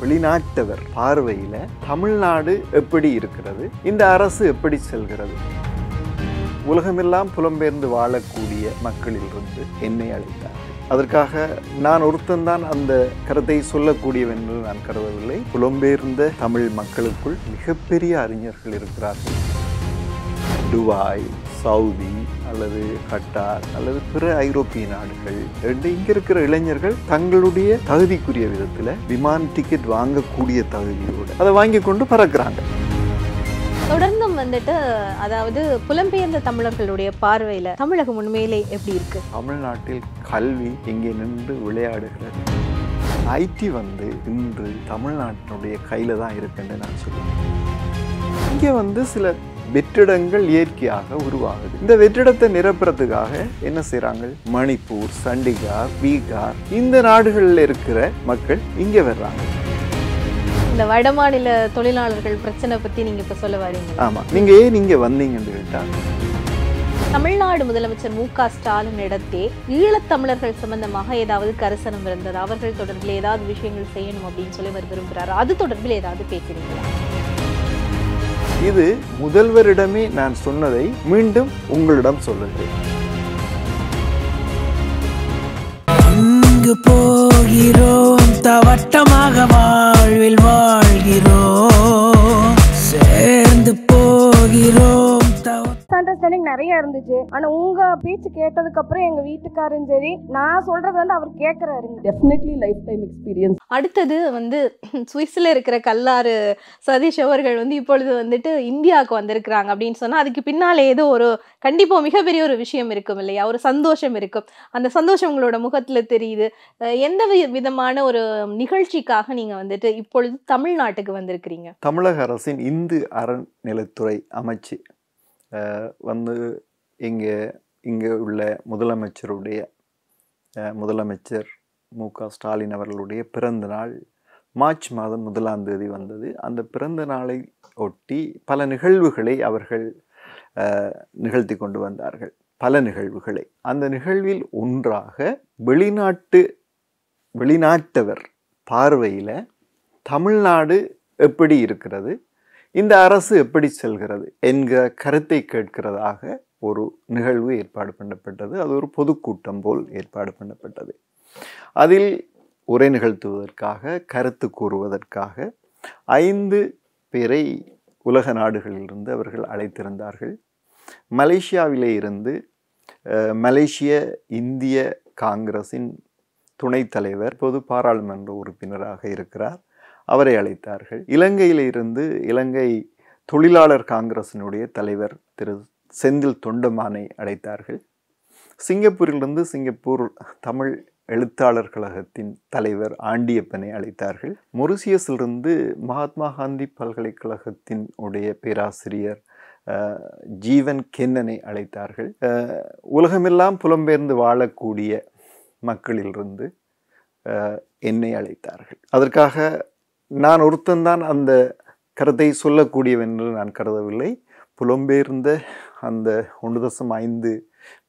வெளிநாட்டவர் பார்வையில் தமிழ்நாடு எப்படி இருக்கிறது இந்த அரசு எப்படி செல்கிறது உலகமெல்லாம் புலம்பெயர்ந்து வாழக்கூடிய மக்களிலிருந்து என்னை அழைத்தார் அதற்காக நான் ஒருத்தன்தான் அந்த கருத்தை சொல்லக்கூடியவன் என்று நான் கருதவில்லை புலம்பெயர்ந்த தமிழ் மக்களுக்குள் மிகப்பெரிய அறிஞர்கள் இருக்கிறார்கள் துபாய் சவுதி அல்லது கட்டார் அல்லது பிற ஐரோப்பிய நாடுகள் ரெண்டு இங்கே இருக்கிற இளைஞர்கள் தங்களுடைய தகுதிக்குரிய விதத்தில் விமான டிக்கெட் வாங்கக்கூடிய தகுதியோடு அதை வாங்கி கொண்டு பறக்கிறாங்க தொடர்ந்தும் வந்துட்டு அதாவது புலம்பெயர்ந்த தமிழர்களுடைய பார்வையில் தமிழகம் உண்மையிலே எப்படி இருக்கு தமிழ்நாட்டில் கல்வி எங்கே நின்று விளையாடுகிறது ஐடி வந்து இன்று தமிழ்நாட்டினுடைய கையில் தான் இருக்குன்னு நான் சொல்லுவேன் இங்கே வந்து சில வெற்றிடங்கள் இயற்கையாக உருவாகுது இந்த வெற்றிடத்தை நிரப்புறதுக்காக என்ன செய்கிறாங்க மணிப்பூர் சண்டிகார் பீகார் இந்த நாடுகளில் இருக்கிற மக்கள் இங்கே வர்றாங்க இந்த வடமாநில தொழிலாளர்கள் பிரச்சனை பத்தி நீங்க இப்போ சொல்ல வரீங்க ஆமா நீங்கள் ஏன் நீங்கள் வந்தீங்கன்னு கேட்டால் தமிழ்நாடு முதலமைச்சர் மு க ஸ்டாலின் இடத்தே ஈழத்தமிழர்கள் சம்பந்தமாக ஏதாவது கரிசனம் இருந்தது அவர்கள் தொடர்பில் ஏதாவது விஷயங்கள் செய்யணும் அப்படின்னு சொல்லி அவர் விரும்புகிறார் அது தொடர்பில் ஏதாவது பேசுறீங்களா இது முதல்வரிடமே நான் சொன்னதை மீண்டும் உங்களிடம் சொல்லுகிறேன் போகிறோம் தவட்டமாக வாழ்வில் வாழ்கிறோம் சேர்ந்து போகிறோம் அண்டர்ஸ்டாண்டிங் நிறைய இருந்துச்சு ஆனா உங்க பேச்சு கேட்டதுக்கு அப்புறம் எங்க வீட்டுக்காரும் சரி நான் சொல்றது வந்து அவர் கேட்கறாருங்க டெஃபினெட்லி லைஃப் டைம் எக்ஸ்பீரியன்ஸ் அடுத்தது வந்து சுவிஸ்ல இருக்கிற கல்லாறு சதீஷ் அவர்கள் வந்து இப்பொழுது வந்துட்டு இந்தியாவுக்கு வந்திருக்கிறாங்க அப்படின்னு சொன்னா அதுக்கு பின்னால் ஏதோ ஒரு கண்டிப்பா மிகப்பெரிய ஒரு விஷயம் இருக்கும் இல்லையா ஒரு சந்தோஷம் இருக்கும் அந்த சந்தோஷம் உங்களோட முகத்துல தெரியுது எந்த விதமான ஒரு நிகழ்ச்சிக்காக நீங்க வந்துட்டு இப்பொழுது தமிழ்நாட்டுக்கு வந்திருக்கிறீங்க தமிழக அரசின் இந்து அறநிலைத்துறை அமைச்சு வந்து இங்கே இங்கே உள்ள முதலமைச்சருடைய முதலமைச்சர் மு க ஸ்டாலின் அவர்களுடைய பிறந்த நாள் மார்ச் மாதம் முதலாம் தேதி வந்தது அந்த பிறந்த நாளை ஒட்டி பல நிகழ்வுகளை அவர்கள் நிகழ்த்தி கொண்டு வந்தார்கள் பல நிகழ்வுகளை அந்த நிகழ்வில் ஒன்றாக வெளிநாட்டு வெளிநாட்டவர் பார்வையில் தமிழ்நாடு எப்படி இருக்கிறது இந்த அரசு எப்படி செல்கிறது என்கிற கருத்தை கேட்கிறதாக ஒரு நிகழ்வு ஏற்பாடு பண்ணப்பட்டது அது ஒரு பொதுக்கூட்டம் போல் ஏற்பாடு பண்ணப்பட்டது அதில் உரை நிகழ்த்துவதற்காக கருத்து கூறுவதற்காக ஐந்து பேரை உலக நாடுகளிலிருந்து அவர்கள் அழைத்திருந்தார்கள் மலேசியாவிலே இருந்து மலேசிய இந்திய காங்கிரஸின் துணைத் தலைவர் பொது பாராளுமன்ற உறுப்பினராக இருக்கிறார் அவரை அழைத்தார்கள் இலங்கையிலிருந்து இலங்கை தொழிலாளர் காங்கிரசினுடைய தலைவர் திரு செந்தில் தொண்டமானை அழைத்தார்கள் சிங்கப்பூரிலிருந்து சிங்கப்பூர் தமிழ் எழுத்தாளர் கழகத்தின் தலைவர் ஆண்டியப்பனை அழைத்தார்கள் மொரிசியஸிலிருந்து மகாத்மா காந்தி பல்கலைக்கழகத்தின் உடைய பேராசிரியர் ஜீவன் கென்னனை அழைத்தார்கள் உலகமெல்லாம் புலம்பெயர்ந்து வாழக்கூடிய மக்களிலிருந்து என்னை அழைத்தார்கள் அதற்காக நான் ஒருத்தன்தான் அந்த கருத்தை சொல்லக்கூடியவன் என்று நான் கருதவில்லை புலம்பெயர்ந்த அந்த ஒன்று தசம் ஐந்து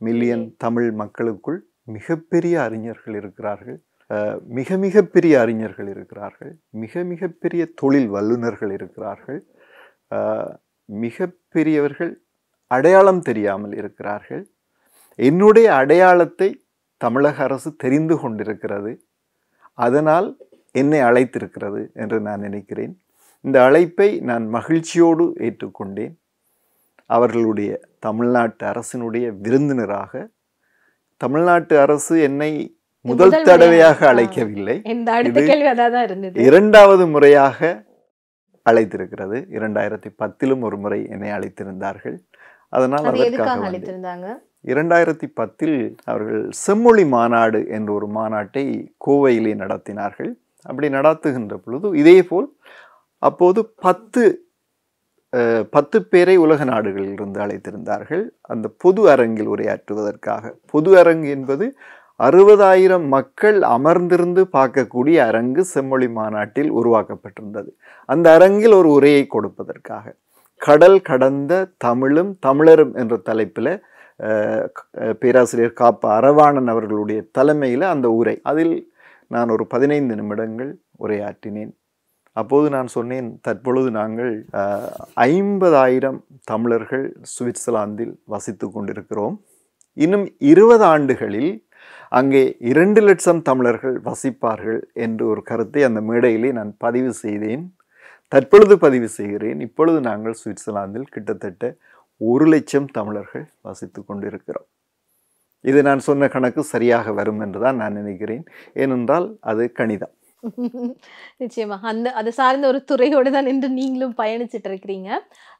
மில்லியன் தமிழ் மக்களுக்குள் மிகப்பெரிய அறிஞர்கள் இருக்கிறார்கள் மிக மிகப்பெரிய அறிஞர்கள் இருக்கிறார்கள் மிக மிகப்பெரிய தொழில் வல்லுநர்கள் இருக்கிறார்கள் மிகப்பெரியவர்கள் அடையாளம் தெரியாமல் இருக்கிறார்கள் என்னுடைய அடையாளத்தை தமிழக அரசு தெரிந்து கொண்டிருக்கிறது அதனால் என்னை அழைத்திருக்கிறது என்று நான் நினைக்கிறேன் இந்த அழைப்பை நான் மகிழ்ச்சியோடு ஏற்றுக்கொண்டேன் அவர்களுடைய தமிழ்நாட்டு அரசினுடைய விருந்தினராக தமிழ்நாட்டு அரசு என்னை முதல் தடவையாக அழைக்கவில்லை இரண்டாவது முறையாக அழைத்திருக்கிறது இரண்டாயிரத்தி பத்திலும் ஒரு முறை என்னை அழைத்திருந்தார்கள் அதனால் அதற்காக இரண்டாயிரத்தி பத்தில் அவர்கள் செம்மொழி மாநாடு என்ற ஒரு மாநாட்டை கோவையிலே நடத்தினார்கள் அப்படி நடாத்துகின்ற பொழுது இதே போல் அப்போது பத்து பத்து பேரை உலக நாடுகளில் இருந்து அழைத்திருந்தார்கள் அந்த பொது அரங்கில் உரையாற்றுவதற்காக பொது அரங்கு என்பது அறுபதாயிரம் மக்கள் அமர்ந்திருந்து பார்க்கக்கூடிய அரங்கு செம்மொழி மாநாட்டில் உருவாக்கப்பட்டிருந்தது அந்த அரங்கில் ஒரு உரையை கொடுப்பதற்காக கடல் கடந்த தமிழும் தமிழரும் என்ற தலைப்பில் பேராசிரியர் காப்ப அரவாணன் அவர்களுடைய தலைமையில் அந்த உரை அதில் நான் ஒரு பதினைந்து நிமிடங்கள் உரையாற்றினேன் அப்போது நான் சொன்னேன் தற்பொழுது நாங்கள் ஐம்பதாயிரம் தமிழர்கள் சுவிட்சர்லாந்தில் வசித்து கொண்டிருக்கிறோம் இன்னும் இருபது ஆண்டுகளில் அங்கே இரண்டு லட்சம் தமிழர்கள் வசிப்பார்கள் என்று ஒரு கருத்தை அந்த மேடையிலே நான் பதிவு செய்தேன் தற்பொழுது பதிவு செய்கிறேன் இப்பொழுது நாங்கள் சுவிட்சர்லாந்தில் கிட்டத்தட்ட ஒரு லட்சம் தமிழர்கள் வசித்து கொண்டிருக்கிறோம் இது நான் சொன்ன கணக்கு சரியாக வரும் என்று தான் நான் நினைக்கிறேன் ஏனென்றால் அது கணிதம் நிச்சயமாக அந்த அது சார்ந்த ஒரு துறையோடு தான் என்று நீங்களும் பயணிச்சுட்டு இருக்கிறீங்க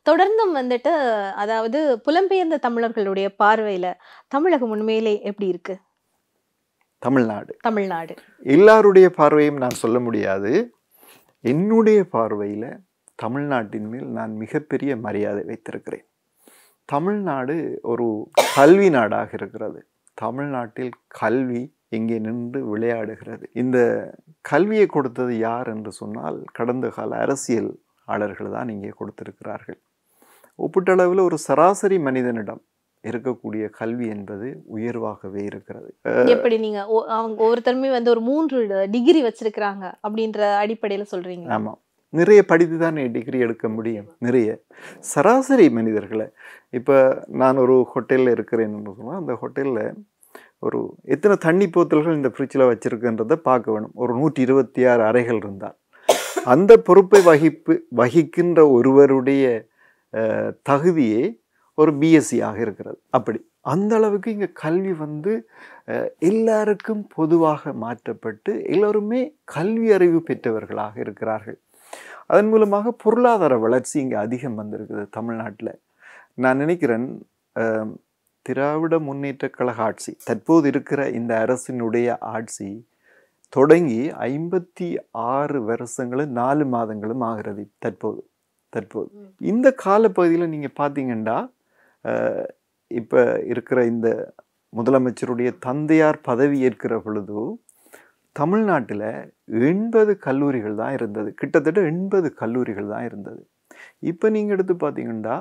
தொடர்ந்தும் வந்துட்டு அதாவது புலம்பெயர்ந்த தமிழர்களுடைய பார்வையில் தமிழகம் உண்மையிலே எப்படி இருக்கு தமிழ்நாடு தமிழ்நாடு எல்லாருடைய பார்வையும் நான் சொல்ல முடியாது என்னுடைய பார்வையில் தமிழ்நாட்டின் மேல் நான் மிகப்பெரிய மரியாதை வைத்திருக்கிறேன் தமிழ்நாடு ஒரு கல்வி நாடாக இருக்கிறது தமிழ்நாட்டில் கல்வி இங்கே நின்று விளையாடுகிறது இந்த கல்வியை கொடுத்தது யார் என்று சொன்னால் கடந்த கால அரசியல் ஆளர்கள் தான் இங்கே கொடுத்திருக்கிறார்கள் ஒப்பீட்டளவில் ஒரு சராசரி மனிதனிடம் இருக்கக்கூடிய கல்வி என்பது உயர்வாகவே இருக்கிறது எப்படி நீங்க அவங்க ஒருத்தருமே வந்து ஒரு மூன்று டிகிரி வச்சிருக்கிறாங்க அப்படின்ற அடிப்படையில் சொல்றீங்க ஆமாம் நிறைய படித்து தானே டிகிரி எடுக்க முடியும் நிறைய சராசரி மனிதர்களை இப்போ நான் ஒரு ஹோட்டலில் இருக்கிறேன் சொல்லுவோம் அந்த ஹோட்டலில் ஒரு எத்தனை தண்ணி போத்தல்கள் இந்த ஃப்ரிட்ஜில் வச்சுருக்குன்றதை பார்க்க வேணும் ஒரு நூற்றி இருபத்தி ஆறு அறைகள் இருந்தால் அந்த பொறுப்பை வகிப்பு வகிக்கின்ற ஒருவருடைய தகுதியே ஒரு பிஎஸ்சி ஆக இருக்கிறது அப்படி அந்த அளவுக்கு இங்கே கல்வி வந்து எல்லாருக்கும் பொதுவாக மாற்றப்பட்டு எல்லோருமே கல்வி அறிவு பெற்றவர்களாக இருக்கிறார்கள் அதன் மூலமாக பொருளாதார வளர்ச்சி இங்கே அதிகம் வந்திருக்குது தமிழ்நாட்டில் நான் நினைக்கிறேன் திராவிட முன்னேற்ற கழக ஆட்சி தற்போது இருக்கிற இந்த அரசினுடைய ஆட்சி தொடங்கி ஐம்பத்தி ஆறு வருஷங்களும் நாலு மாதங்களும் ஆகிறது தற்போது தற்போது இந்த காலப்பகுதியில் நீங்கள் பார்த்தீங்கன்னா இப்போ இருக்கிற இந்த முதலமைச்சருடைய தந்தையார் பதவி ஏற்கிற பொழுது தமிழ்நாட்டில் எண்பது கல்லூரிகள் தான் இருந்தது கிட்டத்தட்ட எண்பது கல்லூரிகள் தான் இருந்தது இப்போ நீங்கள் எடுத்து பார்த்தீங்கன்னா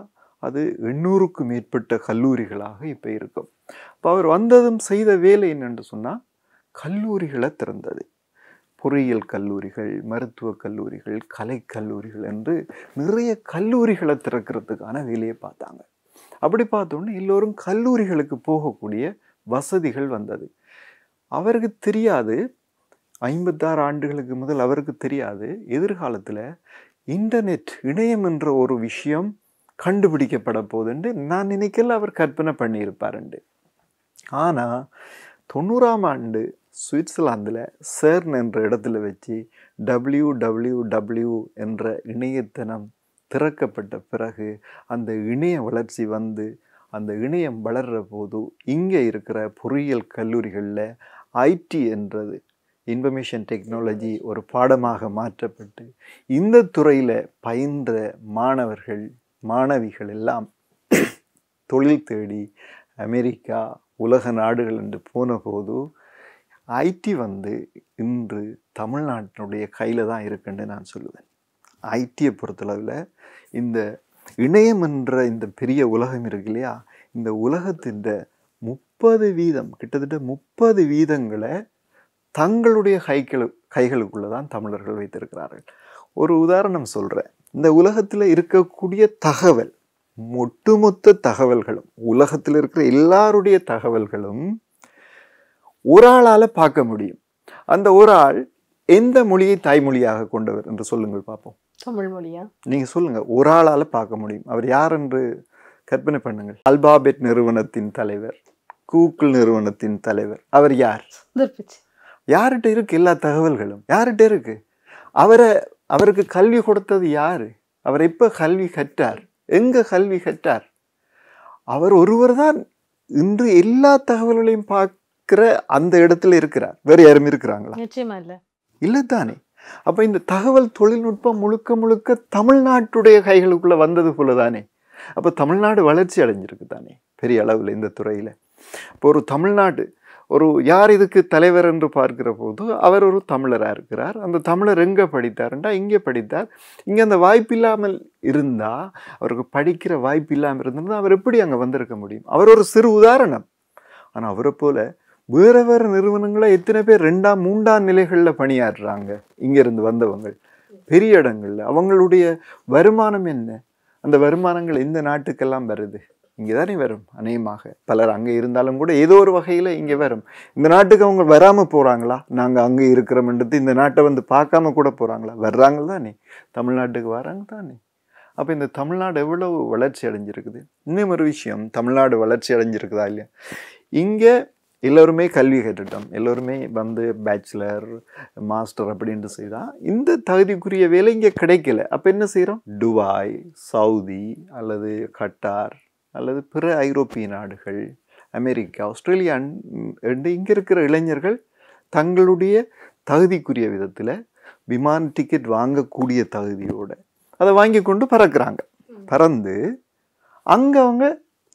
அது எண்ணூறுக்கும் மேற்பட்ட கல்லூரிகளாக இப்போ இருக்கும் இப்போ அவர் வந்ததும் செய்த வேலை என்னென்று சொன்னால் கல்லூரிகளை திறந்தது பொறியியல் கல்லூரிகள் மருத்துவக் கல்லூரிகள் கலை கல்லூரிகள் என்று நிறைய கல்லூரிகளை திறக்கிறதுக்கான வேலையை பார்த்தாங்க அப்படி பார்த்தோன்னே எல்லோரும் கல்லூரிகளுக்கு போகக்கூடிய வசதிகள் வந்தது அவருக்கு தெரியாது ஐம்பத்தாறு ஆண்டுகளுக்கு முதல் அவருக்கு தெரியாது எதிர்காலத்தில் இன்டர்நெட் இணையம் என்ற ஒரு விஷயம் கண்டுபிடிக்கப்பட போதுண்டு நான் நினைக்கல அவர் கற்பனை பண்ணியிருப்பாருண்டு ஆனால் தொண்ணூறாம் ஆண்டு சுவிட்சர்லாந்தில் சேர்ன் என்ற இடத்துல வச்சு டபிள்யூ டபிள்யூ டபிள்யூ என்ற இணையத்தனம் திறக்கப்பட்ட பிறகு அந்த இணைய வளர்ச்சி வந்து அந்த இணையம் வளர்கிற போது இங்கே இருக்கிற பொறியியல் கல்லூரிகளில் ஐடி என்றது இன்ஃபர்மேஷன் டெக்னாலஜி ஒரு பாடமாக மாற்றப்பட்டு இந்த துறையில் பயின்ற மாணவர்கள் மாணவிகள் எல்லாம் தொழில் தேடி அமெரிக்கா உலக நாடுகள் என்று போனபோது ஐடி வந்து இன்று தமிழ்நாட்டினுடைய கையில் தான் இருக்குன்னு நான் சொல்லுவேன் ஐடியை பொறுத்தளவில் இந்த இணையம் என்ற இந்த பெரிய உலகம் இருக்கு இல்லையா இந்த உலகத்தின் முப்பது வீதம் கிட்டத்தட்ட முப்பது வீதங்களை தங்களுடைய கைகளு கைகளுக்குள்ளே தான் தமிழர்கள் வைத்திருக்கிறார்கள் ஒரு உதாரணம் சொல்கிறேன் இந்த உலகத்தில் இருக்கக்கூடிய தகவல் ஒட்டுமொத்த தகவல்களும் உலகத்தில் இருக்கிற எல்லாருடைய தகவல்களும் ஒரு ஆளால் பார்க்க முடியும் அந்த ஒரு ஆள் எந்த மொழியை தாய்மொழியாக கொண்டவர் என்று சொல்லுங்கள் பார்ப்போம் தமிழ் மொழியா நீங்கள் சொல்லுங்கள் ஒரு ஆளால் பார்க்க முடியும் அவர் யார் என்று கற்பனை பண்ணுங்கள் அல்பாபெட் நிறுவனத்தின் தலைவர் கூகுள் நிறுவனத்தின் தலைவர் அவர் யார் யார்கிட்ட இருக்கு எல்லா தகவல்களும் யார்கிட்ட இருக்குது அவரை அவருக்கு கல்வி கொடுத்தது யார் அவர் எப்போ கல்வி கற்றார் எங்கே கல்வி கற்றார் அவர் ஒருவர் தான் இன்று எல்லா தகவல்களையும் பார்க்குற அந்த இடத்துல இருக்கிறார் வேறு யாரும் இருக்கிறாங்களா நிச்சயமா இல்லை இல்லை தானே அப்போ இந்த தகவல் தொழில்நுட்பம் முழுக்க முழுக்க தமிழ்நாட்டுடைய கைகளுக்குள்ளே வந்தது போல தானே அப்போ தமிழ்நாடு வளர்ச்சி அடைஞ்சிருக்கு தானே பெரிய அளவில் இந்த துறையில் இப்போ ஒரு தமிழ்நாடு ஒரு யார் இதுக்கு தலைவர் என்று பார்க்கிற போது அவர் ஒரு தமிழராக இருக்கிறார் அந்த தமிழர் எங்கே படித்தார்ன்றா இங்கே படித்தார் இங்கே அந்த வாய்ப்பு இல்லாமல் இருந்தால் அவருக்கு படிக்கிற வாய்ப்பு இல்லாமல் இருந்திருந்தால் அவர் எப்படி அங்கே வந்திருக்க முடியும் அவர் ஒரு சிறு உதாரணம் ஆனால் அவரை போல் வேறு வேறு நிறுவனங்களை எத்தனை பேர் ரெண்டாம் மூன்றாம் நிலைகளில் பணியாடுறாங்க இங்கேருந்து வந்தவங்க பெரிய இடங்களில் அவங்களுடைய வருமானம் என்ன அந்த வருமானங்கள் எந்த நாட்டுக்கெல்லாம் வருது இங்கே தானே வரும் அநேகமாக பலர் அங்கே இருந்தாலும் கூட ஏதோ ஒரு வகையில் இங்கே வரும் இந்த நாட்டுக்கு அவங்க வராமல் போகிறாங்களா நாங்கள் அங்கே இருக்கிறோம்ன்றது இந்த நாட்டை வந்து பார்க்காம கூட போகிறாங்களா வர்றாங்க தானே தமிழ்நாட்டுக்கு வராங்க தானே அப்போ இந்த தமிழ்நாடு எவ்வளோ வளர்ச்சி அடைஞ்சிருக்குது இன்னும் ஒரு விஷயம் தமிழ்நாடு வளர்ச்சி அடைஞ்சிருக்குதா இல்லையா இங்கே எல்லோருமே கல்வி கேட்டுட்டோம் எல்லோருமே வந்து பேச்சுலர் மாஸ்டர் அப்படின்ட்டு செய்தால் இந்த தகுதிக்குரிய வேலை இங்கே கிடைக்கல அப்போ என்ன செய்கிறோம் டுபாய் சவுதி அல்லது கட்டார் அல்லது பிற ஐரோப்பிய நாடுகள் அமெரிக்கா ஆஸ்திரேலியா என்று இங்கே இருக்கிற இளைஞர்கள் தங்களுடைய தகுதிக்குரிய விதத்தில் விமான டிக்கெட் வாங்கக்கூடிய தகுதியோடு அதை வாங்கி கொண்டு பறக்கிறாங்க பறந்து அங்கே அவங்க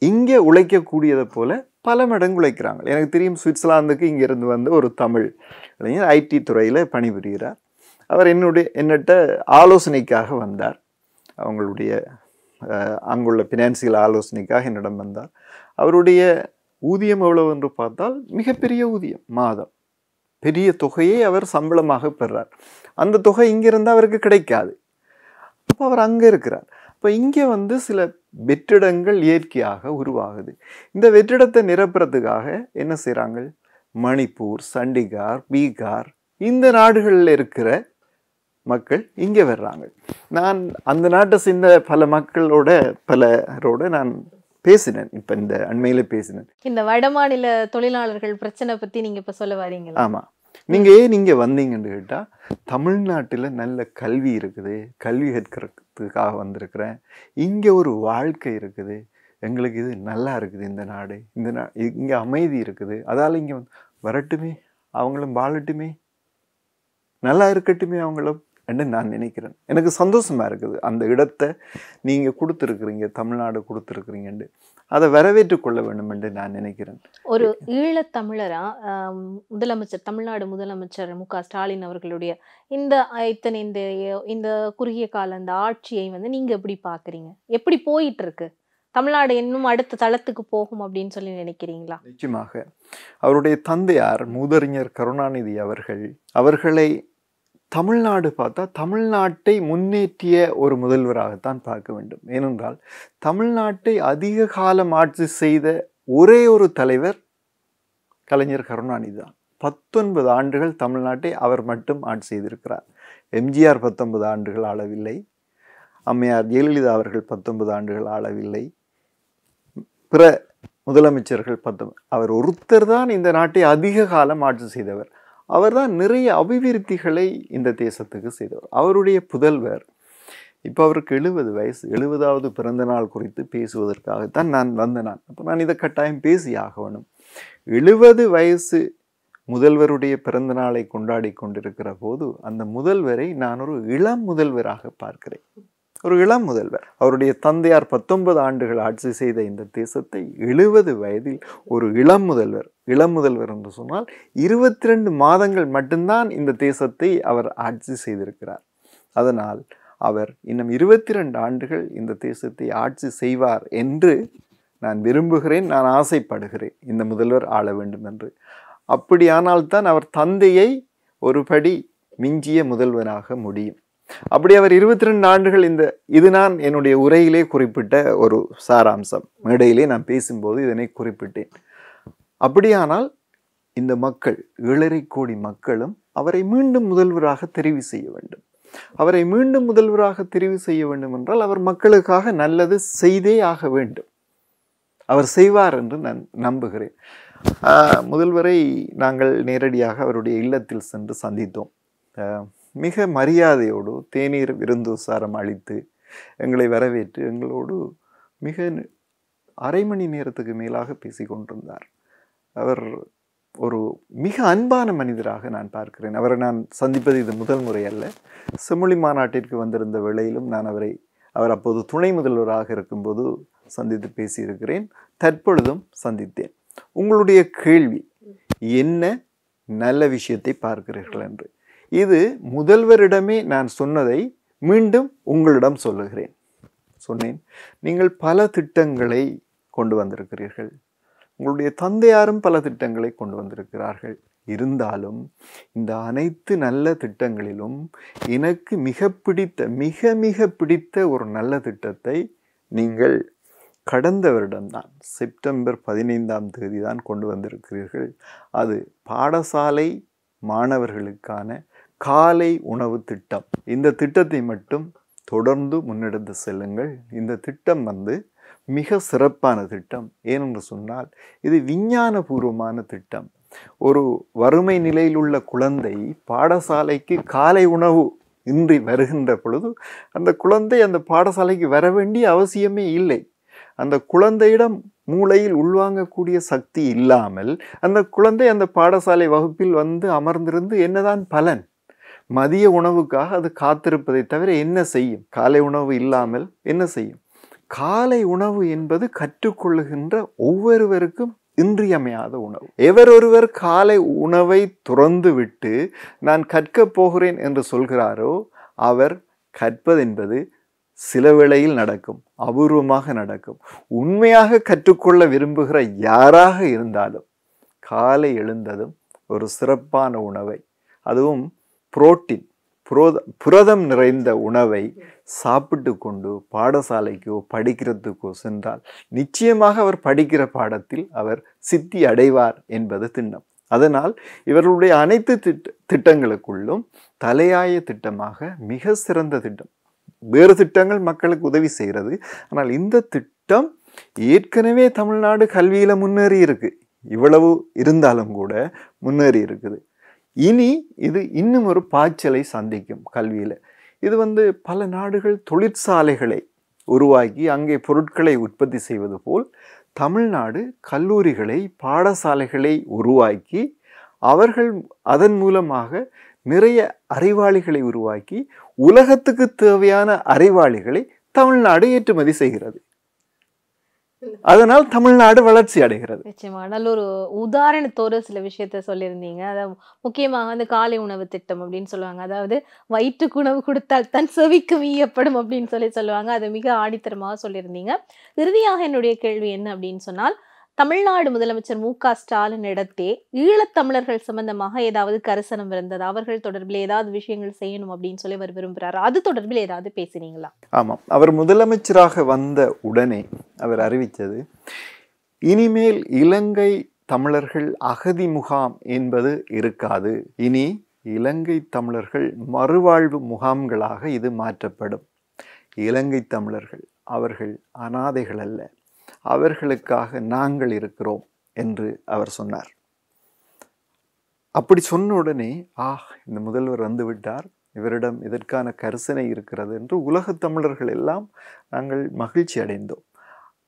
இங்கே உழைக்கக்கூடியதை போல் பல மடங்கு உழைக்கிறாங்க எனக்கு தெரியும் சுவிட்சர்லாந்துக்கு இங்கேருந்து வந்து ஒரு தமிழ் இளைஞர் ஐடி துறையில் பணிபுரிகிறார் அவர் என்னுடைய என்னட்ட ஆலோசனைக்காக வந்தார் அவங்களுடைய அங்குள்ள பினான்சியல் ஆலோசனைக்காக என்னிடம் வந்தார் அவருடைய ஊதியம் எவ்வளவு என்று பார்த்தால் மிகப்பெரிய ஊதியம் மாதம் பெரிய தொகையை அவர் சம்பளமாக பெறார் அந்த தொகை இங்கிருந்து அவருக்கு கிடைக்காது அப்போ அவர் அங்கே இருக்கிறார் இப்போ இங்கே வந்து சில வெற்றிடங்கள் இயற்கையாக உருவாகுது இந்த வெற்றிடத்தை நிரப்புறதுக்காக என்ன செய்கிறாங்க மணிப்பூர் சண்டிகார் பீகார் இந்த நாடுகளில் இருக்கிற மக்கள் இங்கே வர்றாங்க நான் அந்த நாட்டை சேர்ந்த பல மக்களோட பலரோட நான் பேசினேன் இப்போ இந்த அண்மையில் பேசினேன் இந்த வடமாநில தொழிலாளர்கள் பிரச்சனை பற்றி நீங்கள் இப்போ சொல்ல வரீங்க ஆமாம் நீங்கள் ஏன் நீங்கள் வந்தீங்கன்னு கேட்டால் தமிழ்நாட்டில் நல்ல கல்வி இருக்குது கல்வி கற்கிறதுக்காக வந்திருக்கிறேன் இங்கே ஒரு வாழ்க்கை இருக்குது எங்களுக்கு இது நல்லா இருக்குது இந்த நாடு இந்த நா இங்கே அமைதி இருக்குது அதால் இங்கே வரட்டுமே அவங்களும் வாழட்டுமே நல்லா இருக்கட்டுமே அவங்களும் என்று நான் நினைக்கிறேன் எனக்கு சந்தோஷமாக இருக்குது அந்த இடத்தை நீங்கள் கொடுத்துருக்குறீங்க தமிழ்நாடு கொடுத்துருக்குறீங்கன்ட்டு அதை வரவேற்றுக் கொள்ள வேண்டும் என்று நான் நினைக்கிறேன் ஒரு ஈழத்தமிழரா முதலமைச்சர் தமிழ்நாடு முதலமைச்சர் மு க ஸ்டாலின் அவர்களுடைய இந்த இத்தனை இந்த இந்த குறுகிய கால இந்த ஆட்சியை வந்து நீங்கள் எப்படி பார்க்குறீங்க எப்படி போயிட்டு இருக்கு தமிழ்நாடு இன்னும் அடுத்த தளத்துக்கு போகும் அப்படின்னு சொல்லி நினைக்கிறீங்களா நிச்சயமாக அவருடைய தந்தையார் மூதறிஞர் கருணாநிதி அவர்கள் அவர்களை தமிழ்நாடு பார்த்தா தமிழ்நாட்டை முன்னேற்றிய ஒரு முதல்வராகத்தான் பார்க்க வேண்டும் ஏனென்றால் தமிழ்நாட்டை அதிக காலம் ஆட்சி செய்த ஒரே ஒரு தலைவர் கலைஞர் கருணாநிதி தான் பத்தொன்பது ஆண்டுகள் தமிழ்நாட்டை அவர் மட்டும் ஆட்சி செய்திருக்கிறார் எம்ஜிஆர் பத்தொன்பது ஆண்டுகள் ஆளவில்லை அம்மையார் ஜெயலலிதா அவர்கள் பத்தொன்பது ஆண்டுகள் ஆளவில்லை பிற முதலமைச்சர்கள் பத்தொன்பது அவர் ஒருத்தர் தான் இந்த நாட்டை அதிக காலம் ஆட்சி செய்தவர் அவர் தான் நிறைய அபிவிருத்திகளை இந்த தேசத்துக்கு செய்தவர் அவருடைய புதல்வர் இப்போ அவருக்கு எழுபது வயசு எழுபதாவது பிறந்தநாள் குறித்து பேசுவதற்காகத்தான் நான் வந்த நான் அப்போ நான் இதை கட்டாயம் பேசி ஆகணும் எழுபது வயசு முதல்வருடைய பிறந்த நாளை கொண்டாடி கொண்டிருக்கிற போது அந்த முதல்வரை நான் ஒரு இளம் முதல்வராக பார்க்கிறேன் ஒரு இளம் முதல்வர் அவருடைய தந்தையார் பத்தொன்பது ஆண்டுகள் ஆட்சி செய்த இந்த தேசத்தை எழுபது வயதில் ஒரு இளம் முதல்வர் இளம் முதல்வர் என்று சொன்னால் இருபத்தி ரெண்டு மாதங்கள் மட்டும்தான் இந்த தேசத்தை அவர் ஆட்சி செய்திருக்கிறார் அதனால் அவர் இன்னும் இருபத்தி ரெண்டு ஆண்டுகள் இந்த தேசத்தை ஆட்சி செய்வார் என்று நான் விரும்புகிறேன் நான் ஆசைப்படுகிறேன் இந்த முதல்வர் ஆள வேண்டும் என்று அப்படியானால் தான் அவர் தந்தையை ஒருபடி மிஞ்சிய முதல்வராக முடியும் அப்படி அவர் இருபத்தி ரெண்டு ஆண்டுகள் இந்த இது நான் என்னுடைய உரையிலே குறிப்பிட்ட ஒரு சாராம்சம் மேடையிலே நான் பேசும்போது இதனை குறிப்பிட்டேன் அப்படியானால் இந்த மக்கள் ஏழரை கோடி மக்களும் அவரை மீண்டும் முதல்வராக தெரிவு செய்ய வேண்டும் அவரை மீண்டும் முதல்வராக தெரிவு செய்ய வேண்டும் என்றால் அவர் மக்களுக்காக நல்லது செய்தே ஆக வேண்டும் அவர் செய்வார் என்று நான் நம்புகிறேன் முதல்வரை நாங்கள் நேரடியாக அவருடைய இல்லத்தில் சென்று சந்தித்தோம் மிக மரியாதையோடு தேநீர் விருந்தோசாரம் அளித்து எங்களை வரவேற்று எங்களோடு மிக அரை மணி நேரத்துக்கு மேலாக பேசி கொண்டிருந்தார் அவர் ஒரு மிக அன்பான மனிதராக நான் பார்க்கிறேன் அவரை நான் சந்திப்பது இது முதல் முறை அல்ல செம்மொழி மாநாட்டிற்கு வந்திருந்த வேளையிலும் நான் அவரை அவர் அப்போது துணை முதல்வராக இருக்கும்போது சந்தித்து பேசியிருக்கிறேன் தற்பொழுதும் சந்தித்தேன் உங்களுடைய கேள்வி என்ன நல்ல விஷயத்தை பார்க்கிறீர்கள் என்று இது முதல்வரிடமே நான் சொன்னதை மீண்டும் உங்களிடம் சொல்லுகிறேன் சொன்னேன் நீங்கள் பல திட்டங்களை கொண்டு வந்திருக்கிறீர்கள் உங்களுடைய தந்தையாரும் பல திட்டங்களை கொண்டு வந்திருக்கிறார்கள் இருந்தாலும் இந்த அனைத்து நல்ல திட்டங்களிலும் எனக்கு மிக பிடித்த மிக மிக பிடித்த ஒரு நல்ல திட்டத்தை நீங்கள் கடந்த வருடம்தான் செப்டம்பர் பதினைந்தாம் தேதி தான் கொண்டு வந்திருக்கிறீர்கள் அது பாடசாலை மாணவர்களுக்கான காலை உணவு திட்டம் இந்த திட்டத்தை மட்டும் தொடர்ந்து முன்னெடுத்து செல்லுங்கள் இந்த திட்டம் வந்து மிக சிறப்பான திட்டம் ஏனென்று சொன்னால் இது விஞ்ஞானபூர்வமான திட்டம் ஒரு வறுமை நிலையில் உள்ள குழந்தை பாடசாலைக்கு காலை உணவு இன்றி வருகின்ற பொழுது அந்த குழந்தை அந்த பாடசாலைக்கு வர வேண்டிய அவசியமே இல்லை அந்த குழந்தையிடம் மூளையில் உள்வாங்கக்கூடிய சக்தி இல்லாமல் அந்த குழந்தை அந்த பாடசாலை வகுப்பில் வந்து அமர்ந்திருந்து என்னதான் பலன் மதிய உணவுக்காக அது காத்திருப்பதை தவிர என்ன செய்யும் காலை உணவு இல்லாமல் என்ன செய்யும் காலை உணவு என்பது கற்றுக்கொள்ளுகின்ற ஒவ்வொருவருக்கும் இன்றியமையாத உணவு எவர் ஒருவர் காலை உணவை துறந்துவிட்டு நான் கற்கப் போகிறேன் என்று சொல்கிறாரோ அவர் கற்பதென்பது சில வேளையில் நடக்கும் அபூர்வமாக நடக்கும் உண்மையாக கற்றுக்கொள்ள விரும்புகிற யாராக இருந்தாலும் காலை எழுந்ததும் ஒரு சிறப்பான உணவை அதுவும் புரோட்டீன் புரோத புரதம் நிறைந்த உணவை சாப்பிட்டு கொண்டு பாடசாலைக்கோ படிக்கிறதுக்கோ சென்றால் நிச்சயமாக அவர் படிக்கிற பாடத்தில் அவர் சித்தி அடைவார் என்பது திண்ணம் அதனால் இவர்களுடைய அனைத்து திட்ட திட்டங்களுக்குள்ளும் தலையாய திட்டமாக மிக சிறந்த திட்டம் வேறு திட்டங்கள் மக்களுக்கு உதவி செய்கிறது ஆனால் இந்த திட்டம் ஏற்கனவே தமிழ்நாடு கல்வியில் முன்னேறி இருக்குது இவ்வளவு இருந்தாலும் கூட முன்னேறி இருக்குது இனி இது இன்னும் ஒரு பாய்ச்சலை சந்திக்கும் கல்வியில் இது வந்து பல நாடுகள் தொழிற்சாலைகளை உருவாக்கி அங்கே பொருட்களை உற்பத்தி செய்வது போல் தமிழ்நாடு கல்லூரிகளை பாடசாலைகளை உருவாக்கி அவர்கள் அதன் மூலமாக நிறைய அறிவாளிகளை உருவாக்கி உலகத்துக்கு தேவையான அறிவாளிகளை தமிழ்நாடு ஏற்றுமதி செய்கிறது அதனால் தமிழ்நாடு வளர்ச்சி அடைகிறது நிச்சயமா நல்ல ஒரு உதாரணத்தோடு சில விஷயத்த சொல்லியிருந்தீங்க அதாவது முக்கியமாக வந்து காலை உணவு திட்டம் அப்படின்னு சொல்லுவாங்க அதாவது வயிற்றுக்கு உணவு கொடுத்தால் தன் செவிக்கு வீயப்படும் அப்படின்னு சொல்லி சொல்லுவாங்க அது மிக ஆடித்தரமாக சொல்லியிருந்தீங்க இறுதியாக என்னுடைய கேள்வி என்ன அப்படின்னு சொன்னால் தமிழ்நாடு முதலமைச்சர் மு க ஸ்டாலின் இடத்தே ஈழத்தமிழர்கள் சம்பந்தமாக ஏதாவது கரிசனம் இருந்தது அவர்கள் தொடர்பில் ஏதாவது விஷயங்கள் செய்யணும் அப்படின்னு சொல்லி அவர் விரும்புகிறார் அது தொடர்பில் ஏதாவது பேசினீங்களா ஆமாம் அவர் முதலமைச்சராக வந்த உடனே அவர் அறிவித்தது இனிமேல் இலங்கை தமிழர்கள் அகதி முகாம் என்பது இருக்காது இனி இலங்கை தமிழர்கள் மறுவாழ்வு முகாம்களாக இது மாற்றப்படும் இலங்கை தமிழர்கள் அவர்கள் அனாதைகள் அல்ல அவர்களுக்காக நாங்கள் இருக்கிறோம் என்று அவர் சொன்னார் அப்படி சொன்ன உடனே ஆ இந்த முதல்வர் வந்துவிட்டார் இவரிடம் இதற்கான கரிசனை இருக்கிறது என்று உலக தமிழர்கள் எல்லாம் நாங்கள் மகிழ்ச்சி அடைந்தோம்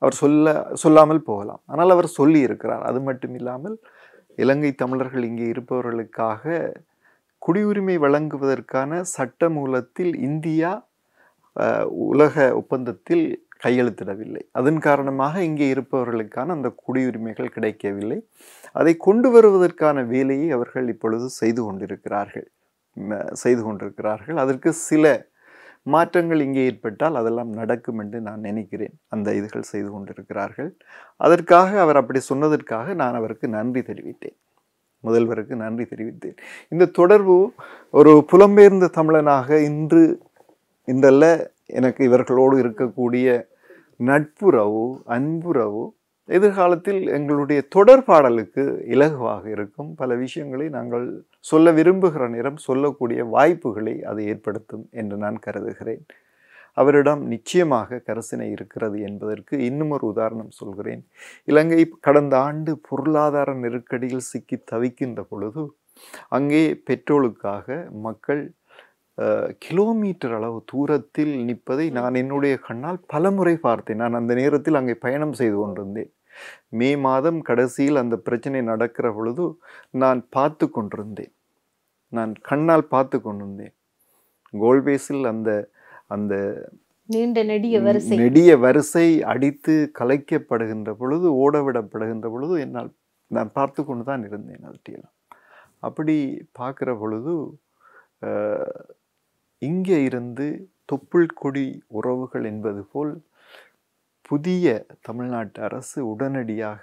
அவர் சொல்ல சொல்லாமல் போகலாம் ஆனால் அவர் சொல்லி இருக்கிறார் அது மட்டும் இல்லாமல் இலங்கை தமிழர்கள் இங்கே இருப்பவர்களுக்காக குடியுரிமை வழங்குவதற்கான சட்ட மூலத்தில் இந்தியா உலக ஒப்பந்தத்தில் கையெழுத்திடவில்லை அதன் காரணமாக இங்கே இருப்பவர்களுக்கான அந்த குடியுரிமைகள் கிடைக்கவில்லை அதை கொண்டு வருவதற்கான வேலையை அவர்கள் இப்பொழுது செய்து கொண்டிருக்கிறார்கள் செய்து கொண்டிருக்கிறார்கள் அதற்கு சில மாற்றங்கள் இங்கே ஏற்பட்டால் அதெல்லாம் நடக்கும் என்று நான் நினைக்கிறேன் அந்த இதுகள் செய்து கொண்டிருக்கிறார்கள் அதற்காக அவர் அப்படி சொன்னதற்காக நான் அவருக்கு நன்றி தெரிவித்தேன் முதல்வருக்கு நன்றி தெரிவித்தேன் இந்த தொடர்பு ஒரு புலம்பெயர்ந்த தமிழனாக இன்று இந்தல்ல எனக்கு இவர்களோடு இருக்கக்கூடிய நட்புறவு அன்புறவு எதிர்காலத்தில் எங்களுடைய தொடர்பாடலுக்கு இலகுவாக இருக்கும் பல விஷயங்களை நாங்கள் சொல்ல விரும்புகிற நேரம் சொல்லக்கூடிய வாய்ப்புகளை அது ஏற்படுத்தும் என்று நான் கருதுகிறேன் அவரிடம் நிச்சயமாக கரசனை இருக்கிறது என்பதற்கு இன்னும் ஒரு உதாரணம் சொல்கிறேன் இலங்கை கடந்த ஆண்டு பொருளாதார நெருக்கடியில் சிக்கி தவிக்கின்ற பொழுது அங்கே பெட்ரோலுக்காக மக்கள் கிலோமீட்டர் அளவு தூரத்தில் நிற்பதை நான் என்னுடைய கண்ணால் பலமுறை பார்த்தேன் நான் அந்த நேரத்தில் அங்கே பயணம் செய்து கொண்டிருந்தேன் மே மாதம் கடைசியில் அந்த பிரச்சனை நடக்கிற பொழுது நான் பார்த்து கொண்டிருந்தேன் நான் கண்ணால் பார்த்து கொண்டிருந்தேன் கோல்பேஸில் அந்த அந்த நீண்ட நெடிய வரிசை நெடிய வரிசை அடித்து கலைக்கப்படுகின்ற பொழுது ஓடவிடப்படுகின்ற பொழுது என்னால் நான் பார்த்து கொண்டு தான் இருந்தேன் அதட்டியெல்லாம் அப்படி பார்க்குற பொழுது இங்கே இருந்து தொப்புள் கொடி உறவுகள் என்பது போல் புதிய தமிழ்நாட்டு அரசு உடனடியாக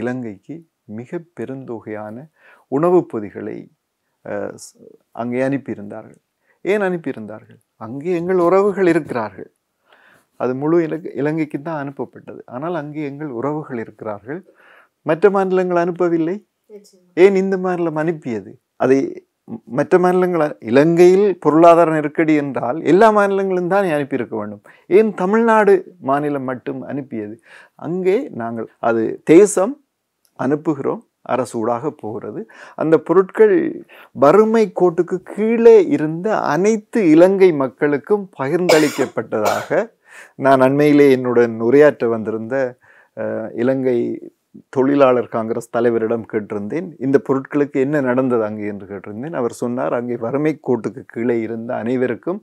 இலங்கைக்கு மிக பெருந்தொகையான உணவுப் பொதிகளை அங்கே அனுப்பியிருந்தார்கள் ஏன் அனுப்பியிருந்தார்கள் அங்கே எங்கள் உறவுகள் இருக்கிறார்கள் அது முழு இலங்கை இலங்கைக்கு தான் அனுப்பப்பட்டது ஆனால் அங்கே எங்கள் உறவுகள் இருக்கிறார்கள் மற்ற மாநிலங்கள் அனுப்பவில்லை ஏன் இந்த மாநிலம் அனுப்பியது அதை மற்ற மாநிலங்கள் இலங்கையில் பொருளாதார நெருக்கடி என்றால் எல்லா மாநிலங்களும் தான் அனுப்பியிருக்க வேண்டும் ஏன் தமிழ்நாடு மாநிலம் மட்டும் அனுப்பியது அங்கே நாங்கள் அது தேசம் அனுப்புகிறோம் அரசு ஊடாக போகிறது அந்த பொருட்கள் வறுமை கோட்டுக்கு கீழே இருந்த அனைத்து இலங்கை மக்களுக்கும் பகிர்ந்தளிக்கப்பட்டதாக நான் அண்மையிலே என்னுடன் உரையாற்ற வந்திருந்த இலங்கை தொழிலாளர் காங்கிரஸ் தலைவரிடம் கேட்டிருந்தேன் இந்த பொருட்களுக்கு என்ன நடந்தது அங்கே என்று கேட்டிருந்தேன் அவர் சொன்னார் அங்கே வறுமை கோட்டுக்கு கீழே இருந்த அனைவருக்கும்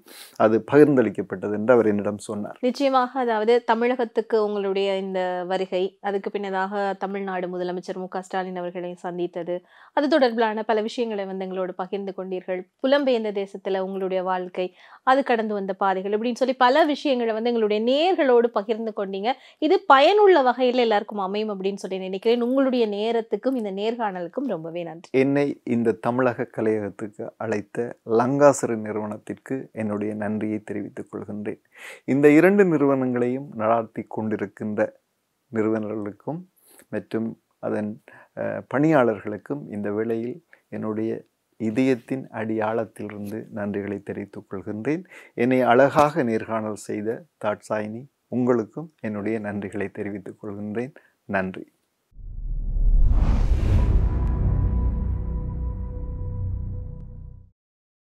அது பகிர்ந்தளிக்கப்பட்டது என்று அவர் என்னிடம் சொன்னார் நிச்சயமாக அதாவது தமிழகத்துக்கு உங்களுடைய இந்த வருகை அதுக்கு பின்னதாக தமிழ்நாடு முதலமைச்சர் மு ஸ்டாலின் அவர்களை சந்தித்தது அது தொடர்பிலான பல விஷயங்களை வந்து எங்களோடு பகிர்ந்து கொண்டீர்கள் புலம்பெயர்ந்த தேசத்தில் உங்களுடைய வாழ்க்கை அது கடந்து வந்த பாதைகள் அப்படின்னு சொல்லி பல விஷயங்களை வந்து எங்களுடைய நேர்களோடு பகிர்ந்து கொண்டீங்க இது பயனுள்ள வகையில் எல்லாருக்கும் அமையும் அப்படின்னு சொல்லி நினைக்கிறேன் உங்களுடைய நேரத்துக்கும் இந்த நேர்காணலுக்கும் ரொம்பவே நன்றி என்னை இந்த தமிழக கலையகத்துக்கு அழைத்த லங்காசரி நிறுவனத்திற்கு என்னுடைய நன்றியை தெரிவித்துக் கொள்கின்றேன் இந்த இரண்டு நிறுவனங்களையும் நடாத்தி கொண்டிருக்கின்ற நிறுவனர்களுக்கும் மற்றும் அதன் பணியாளர்களுக்கும் இந்த வேளையில் என்னுடைய இதயத்தின் அடியாழத்திலிருந்து நன்றிகளை தெரிவித்துக் கொள்கின்றேன் என்னை அழகாக நேர்காணல் செய்த தாட்சாயினி உங்களுக்கும் என்னுடைய நன்றிகளை தெரிவித்துக் கொள்கின்றேன் நன்றி